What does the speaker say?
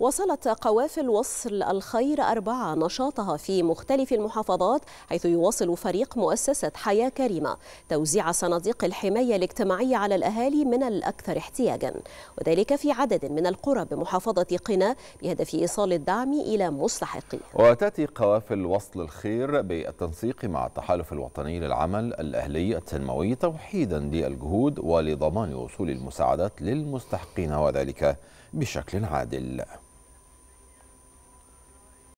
وصلت قوافل وصل الخير أربعة نشاطها في مختلف المحافظات حيث يواصل فريق مؤسسة حياة كريمة توزيع صناديق الحماية الاجتماعية على الأهالي من الأكثر احتياجا وذلك في عدد من القرى بمحافظة قنا بهدف إيصال الدعم إلى مستحقيه وتأتي قوافل وصل الخير بالتنسيق مع التحالف الوطني للعمل الأهلي التنموي توحيدا للجهود ولضمان وصول المساعدات للمستحقين وذلك بشكل عادل